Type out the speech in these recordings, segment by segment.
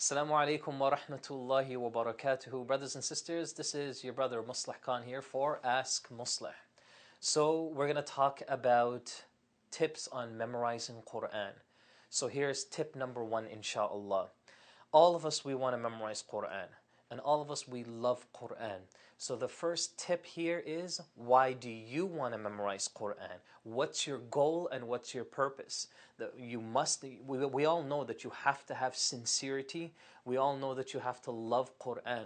Assalamu alaikum wa rahmatullahi wa barakatuhu. Brothers and sisters, this is your brother Muslih Khan here for Ask Muslih. So, we're going to talk about tips on memorizing Quran. So, here's tip number one, inshallah. All of us, we want to memorize Quran and all of us we love Quran. So the first tip here is why do you want to memorize Quran? What's your goal and what's your purpose? That you must we, we all know that you have to have sincerity. We all know that you have to love Quran.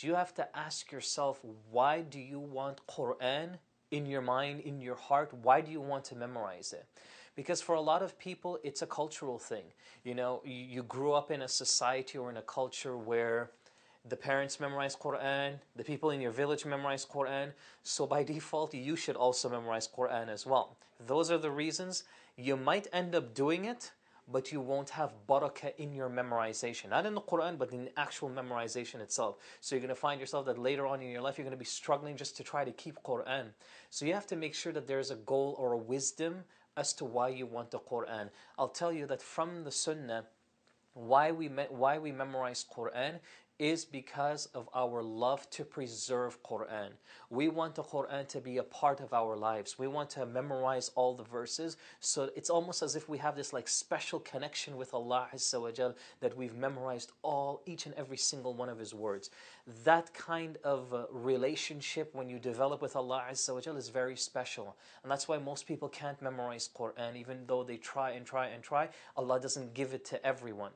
But you have to ask yourself why do you want Quran in your mind, in your heart? Why do you want to memorize it? because for a lot of people it's a cultural thing you know you, you, grew up in a society or in a culture where the parents memorize Quran, the people in your village memorize Quran. So by default, you should also memorize Quran as well. Those are the reasons you might end up doing it, but you won't have barakah in your memorization. Not in the Quran, but in actual memorization itself. So you're going to find yourself that later on in your life, you're going to be struggling just to try to keep Quran. So you have to make sure that there's a goal or a wisdom as to why you want the Quran. I'll tell you that from the Sunnah, why we me- why we memorize Quran is because of our love to preserve Quran. We want the Quran to be a part of our lives. We want to memorize all the verses. So it's almost as if we have this like special connection with Allah Azza that we've memorized all each and every single one of his words. That kind of uh, relationship when you develop with Allah Azza is very special. And that's why most people can't memorize Quran even though they try and try and try. Allah doesn't give it to everyone.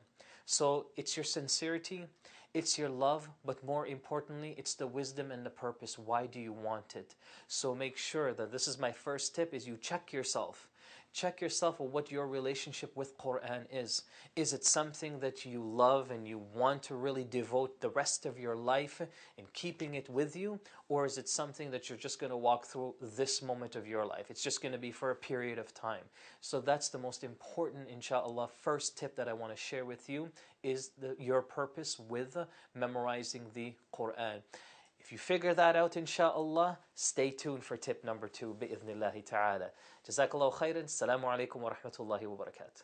So it's your sincerity it's your love, but more importantly, it's the wisdom and the purpose. Why do you want it? So make sure that this is my first tip is you check yourself check yourself what your relationship with Quran is. Is it something that you love and you want to really devote the rest of your life in keeping it with you? Or is it something that you're just going to walk through this moment of your life? It's just going to be for a period of time. So that's the most important, inshallah, first tip that I want to share with you is the, your purpose with memorizing the Quran. If you figure that out, inshallah, stay tuned for tip number two, bi'idhnillahi ta'ala. JazakAllahu khairan. Assalamu alaikum wa rahmatullahi wa barakatuh.